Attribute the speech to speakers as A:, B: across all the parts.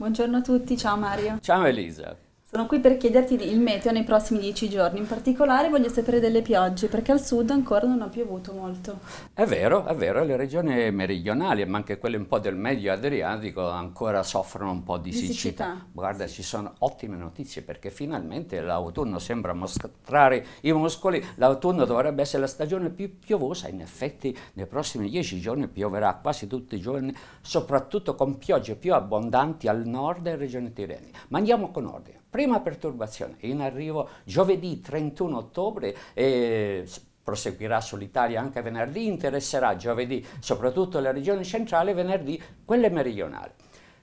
A: Buongiorno a tutti, ciao Mario. Ciao Elisa. Sono qui per chiederti il meteo nei prossimi dieci giorni, in particolare voglio sapere delle piogge perché al sud ancora non ha piovuto molto. È vero, è vero, le regioni meridionali ma anche quelle un po' del medio adriatico ancora soffrono un po' di, di siccità. siccità. Guarda, sì. ci sono ottime notizie perché finalmente l'autunno sembra mostrare i muscoli, l'autunno dovrebbe essere la stagione più piovosa, in effetti nei prossimi dieci giorni pioverà quasi tutti i giorni, soprattutto con piogge più abbondanti al nord e regione tirrenica. Ma andiamo con ordine. Prima perturbazione, in arrivo giovedì 31 ottobre, e proseguirà sull'Italia anche venerdì, interesserà giovedì soprattutto le regioni centrali e venerdì quelle meridionali.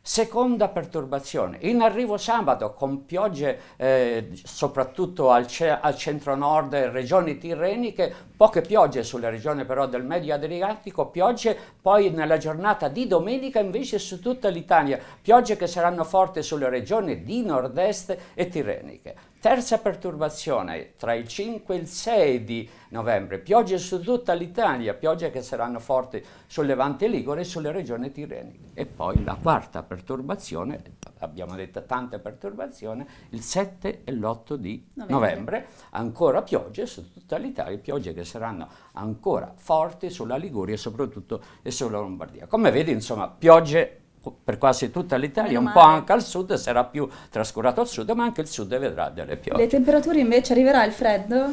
A: Seconda perturbazione, in arrivo sabato con piogge eh, soprattutto al, ce al centro-nord e regioni tirreniche, poche piogge sulle regioni però del medio adriatico, piogge poi nella giornata di domenica invece su tutta l'Italia, piogge che saranno forti sulle regioni di nord-est e tirreniche. Terza perturbazione tra il 5 e il 6 di novembre, piogge su tutta l'Italia, piogge che saranno forti sul Levante Ligure e sulle regioni tirreniche. E poi la quarta perturbazione, abbiamo detto tante perturbazioni, il 7 e l'8 di novembre. novembre, ancora piogge su tutta l'Italia, piogge che saranno ancora forti sulla Liguria e soprattutto e sulla Lombardia. Come vedi, insomma, piogge per quasi tutta l'Italia, un po' anche al sud, sarà più trascurato al sud, ma anche il sud vedrà delle piogge. Le temperature invece arriverà il freddo?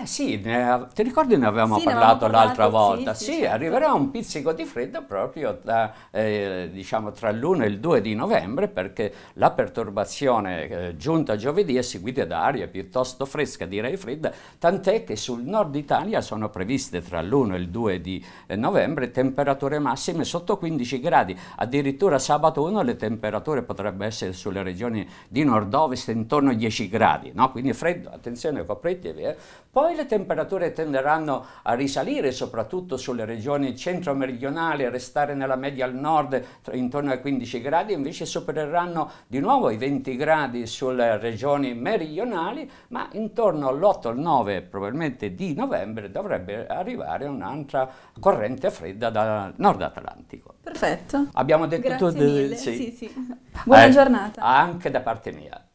A: Eh sì, ne, ti ricordi ne avevamo sì, parlato l'altra volta? Sì, sì, sì certo. arriverà un pizzico di freddo proprio da, eh, diciamo, tra l'1 e il 2 di novembre perché la perturbazione eh, giunta giovedì è seguita da aria piuttosto fresca, direi fredda, tant'è che sul nord Italia sono previste tra l'1 e il 2 di eh, novembre temperature massime sotto 15 gradi, addirittura sabato 1 le temperature potrebbero essere sulle regioni di nord-ovest intorno ai 10 gradi, no? quindi freddo, attenzione copretti e via. Poi le temperature tenderanno a risalire, soprattutto sulle regioni centro-meridionali, a restare nella media al nord intorno ai 15 gradi, invece supereranno di nuovo i 20 gradi sulle regioni meridionali, ma intorno all'8 9 probabilmente di novembre dovrebbe arrivare un'altra corrente fredda dal nord Atlantico. Perfetto. Abbiamo detto Grazie tutto. Mille. Sì. Sì, sì. Buona eh, giornata. Anche da parte mia.